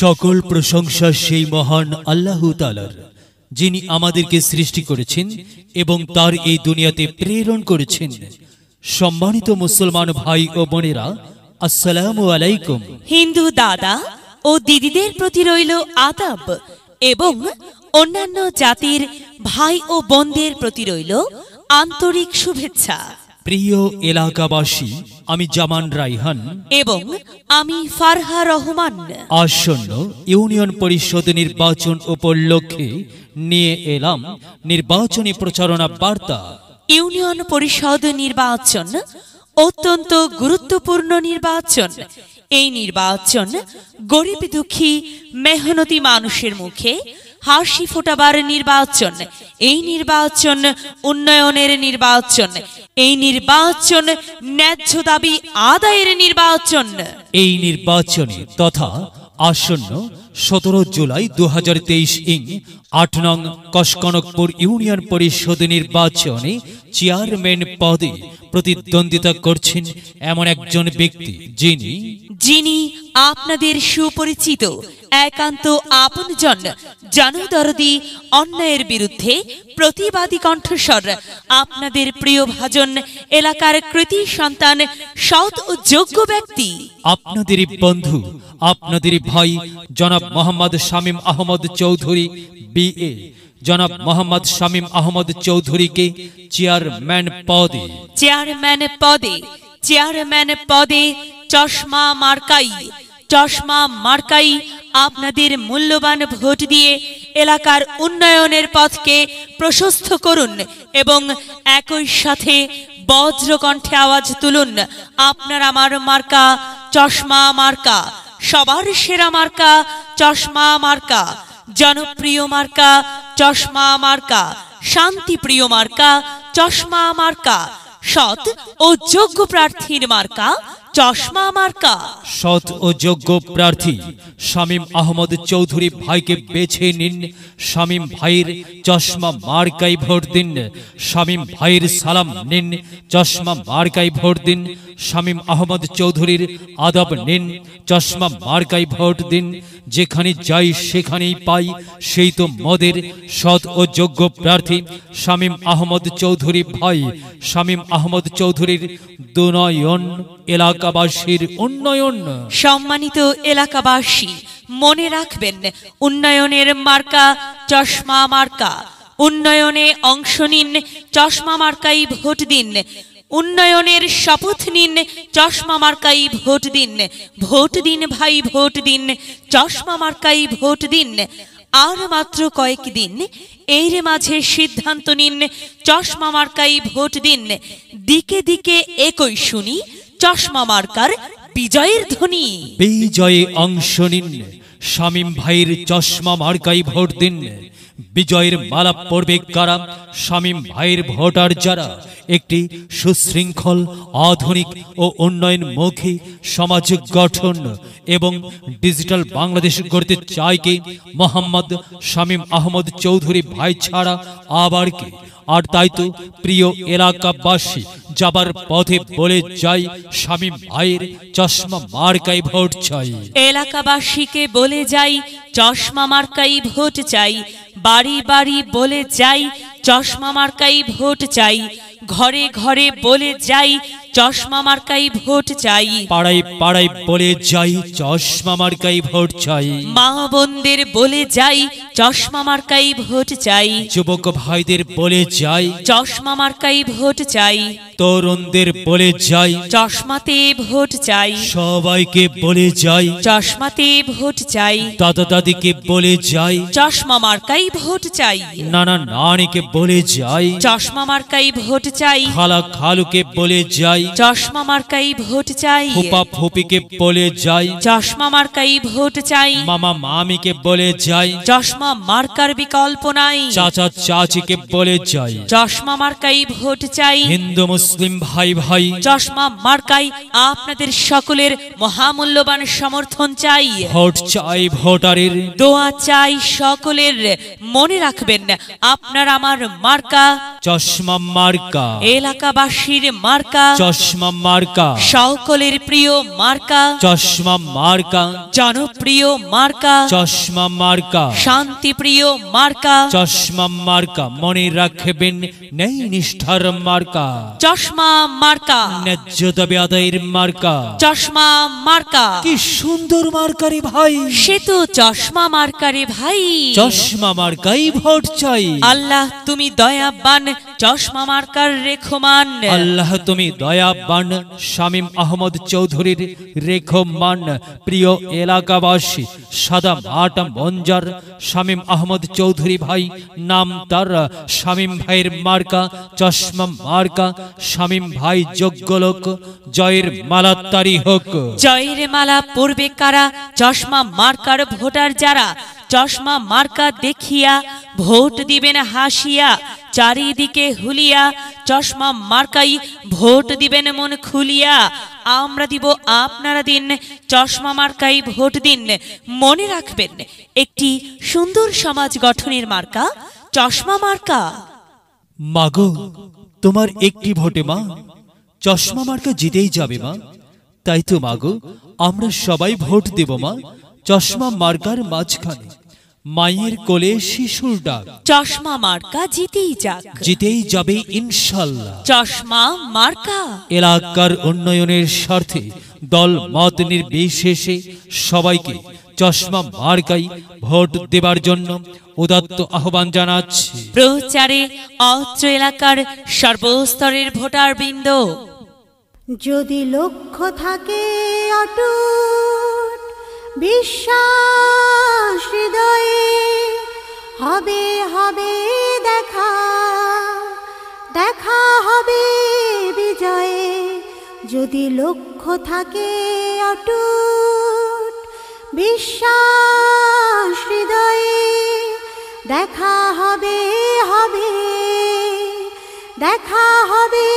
সকল প্রশংসা সেই মহান আল্লাহ তালার যিনি আমাদেরকে সৃষ্টি করেছেন এবং তার এই দুনিয়াতে প্রেরণ করেছেন সম্মানিত মুসলমান ভাই ও বোনেরা আসসালামু আলাইকুম হিন্দু দাদা ও দিদিদের প্রতি রইল আদাব এবং অন্যান্য জাতির ভাই ও বোনদের প্রতি রইল আন্তরিক শুভেচ্ছা প্রিয় এলাকাবাসী আমি জামান রাইহান এবং আমি ফারহা রহমান আসন্ন ইউনিয়ন পরিষদ নির্বাচন উপলক্ষে নিয়ে এলাম নির্বাচনী প্রচারণা বার্তা ইউনিয়ন পরিষদ নির্বাচন অত্যন্ত গুরুত্বপূর্ণ নির্বাচন এই নির্বাচন গরিব দুঃখী মেহনতি মানুষের মুখে হাসি ফোটাবার নির্বাচন এই নির্বাচন উন্নয়নের নির্বাচন এই নির্বাচন ন্যায্য দাবি আদায়ের নির্বাচন এই নির্বাচনে তথা আসন্ন সতেরো জুলাই দু ইং আট নং কসকনকপুর ইউনিয়ন পরিষদ নির্বাচনে চেয়ারম্যান পদে প্রতিদ্বন্দ্বিতা করছেন এমন একজন ব্যক্তি যিনি যিনি আপনাদের সুপরিচিত একান্ত আপনজন জনদরদি অন্যায়ের বিরুদ্ধে প্রতিবাদী কণ্ঠস্বর আপনাদের প্রিয় ভাজন এলাকার কৃতি সন্তান সৎ ও যোগ্য ব্যক্তি আপনাদেরই বন্ধু আপনাদেরই ভাই জনাব মোহাম্মদ শামীম আহমদ চৌধুরী বিএ জনাব মোহাম্মদ শামীম আহমদ চৌধুরীকে চেয়ারম্যান পদে চেয়ারম্যান পদে চেয়ারম্যান পদে চশমা মার্কাই চশমা মার্কাই আপনাদের মূল্যবান ভোট দিয়ে এলাকার উন্নয়নের পথকে প্রশস্ত করুন এবং একই সাথে বজ্রকণ্ঠে আওয়াজ তুলুন আপনার আমার মার্কা চশমা মার্কা সবার সেরা মার্কা চশমা মার্কা জনপ্রিয় মার্কা চশমা মার্কা শান্তিপ্রিয় মার্কা চশমা মার্কা সৎ ও যোগ্য প্রার্থীর মার্কা চশমা মার্কা সৎ ও যোগ্য প্রার্থী শামীম আহমদ চৌধুরী ভাইকে বেছে নিন শামীম ভাইয়ের চশমা মার্কাই ভোট দিন শামীম ভাইয়ের সালাম নিন চশমা মার্কাই ভোট দিন শামীম আহমদ চৌধুরীর আদব নিন চশমা মার্কাই ভোট দিন যেখানে যাই সেখানেই পাই সেই তো মদের সৎ ও যোগ্য প্রার্থী শামীম আহমদ চৌধুরী ভাই শামীম আহমদ চৌধুরীর দুনয়ন এলাকাবাসীর উন্নয়ন সম্মানিত এলাকাবাসী মনে রাখবেন উন্নয়নের মার্কা চশমা মার্কা উন্নয়নে অংশ নিন চশমা মার্কাই ভোট দিন উন্নয়নের শপথ নিন চশমা মার্কাই ভোট দিন ভোট দিন ভাই ভোট দিন চশমা মার্কাই ভোট দিন আর মাত্র কয়েক দিন এর মাঝে সিদ্ধান্ত নিন চশমা মার্কাই ভোট দিন দিকে দিকে একই শুনি চশমা মার্কার বিজয়ের ধ্বনি বিজয়ে অংশ নিন শামীম ভাইয়ের চশমা মার্কাই ভোট দিন বিজয়ের মালা পড়বে কারা স্বামী ভাইয়ের ভোটার যারা একটি সুশৃঙ্খল আধুনিক ও উন্নয়নমুখী সমাজ গঠন এবং ডিজিটাল বাংলাদেশ গড়তে চায় কে মোহাম্মদ শামীম আহমদ চৌধুরী ভাই ছাড়া আবার কে আর তাই তো প্রিয় এলাকাবাসী যাবার পথে বলে যাই স্বামী ভাইয়ের চশমা মার্কাই ভোট চাই এলাকাবাসীকে বলে যাই চশমা মার্কাই ভোট চাই বাড়ি বাড়ি বলে যাই চশমা মার্কাই ভোট চাই ঘরে ঘরে বলে যাই চশমা মার্কাই ভোট চাই পাড়াই পাড়াই বলে যাই চশমা মার্কাই ভোট চাই মা বোনদের বলে যাই চশমা মার্কাই ভোট চাই যুবক ভাইদের বলে যাই চশমা মার্কাই ভোট চাই তরুণদের বলে যাই চশমাতে ভোট চাই সবাইকে বলে যাই চশমাতে ভোট চাই দাদা দাদিকে বলে যাই চশমা মার্কাই ভোট চাই নানা নানিকে বলে যাই চশমা মার্কাই ভোট চাই খালা খালুকে বলে যাই যাই চশমা মার্কাই ভোট চাই ফুপা ফুপিকে বলে যাই চশমা মার্কাই ভোট চাই মামা মামিকে বলে যাই চশমা মার্কার বিকল্প নাই চাচা চাচিকে বলে যাই চশমা মার্কাই ভোট চাই হিন্দু মুসলিম ভাই ভাই চশমা মার্কাই আপনাদের সকলের মহামূল্যবান সমর্থন চাই ভোট চাই ভোটারের দোয়া চাই সকলের মনে রাখবেন আপনার আমার মার্কা চশমা মার্কা এলাকাবাসীর মার্কা চশমা মার্কা সকলের প্রিয় মার্কা চশমা মার্কা জনপ্রিয় মার্কা চশমা মার্কা শান্তি প্রিয় মার্কা চশমা মার্কা মনে রাখবেন নেই নিষ্ঠার মার্কা চশমা মার্কা ন্যায্যতা বেদায়ের মার্কা চশমা মার্কা কি সুন্দর মার্কারে ভাই সে তো চশমা মার্কারে ভাই চশমা মার্কাই ভোট চাই আল্লাহ তুমি দয়াবান চশমা মার্কার রেখমান আল্লাহ তুমি দয়াবান শামীম আহমদ চৌধুরীর রেখমান প্রিয় এলাকাবাসী সাদা মাটাম বঞ্জার শামীম আহমদ চৌধুরী ভাই নাম তার শামীম ভাইয়ের মার্কা চশমা মার্কা শামীম ভাই যোগ্য লোক জয়ের মালা তারি হোক জয়ের মালা পূর্বে কারা চশমা মার্কার ভোটার যারা চশমা মার্কা দেখিয়া ভোট দিবেন হাসিয়া চারিদিকে হুলিয়া চশমা মার্কাই ভোট দিবেন মন খুলিয়া আমরা দিব আপনারা দিন চশমা মার্কাই ভোট দিন মনে রাখবেন একটি সুন্দর সমাজ গঠনের মার্কা চশমা মার্কা মাগো তোমার একটি ভোটে মা চশমা মার্কা জিতেই যাবে মা তাই তো মাগো আমরা সবাই ভোট দেব মা চশমা মার্কার মাঝখানে মায়ের কোলে শিশুর ডাক চশমা মার্কা জিতেই যাক জিতেই যাবে ইনশাল্লাহ চশমা মার্কা এলাকার উন্নয়নের স্বার্থে দল মত নির্বিশেষে সবাইকে চশমা মার্কাই ভোট দেবার জন্য উদাত্ত আহ্বান জানাচ্ছি প্রচারে অত্র এলাকার সর্বস্তরের ভোটারবৃন্দ যদি লক্ষ্য থাকে অটুট বিশ্বাস হৃদয়ে হবে হবে দেখা দেখা হবে বিজয়ে যদি লক্ষ্য থাকে অটুট বিশ্বাস হৃদয়ে দেখা হবে হবে দেখা হবে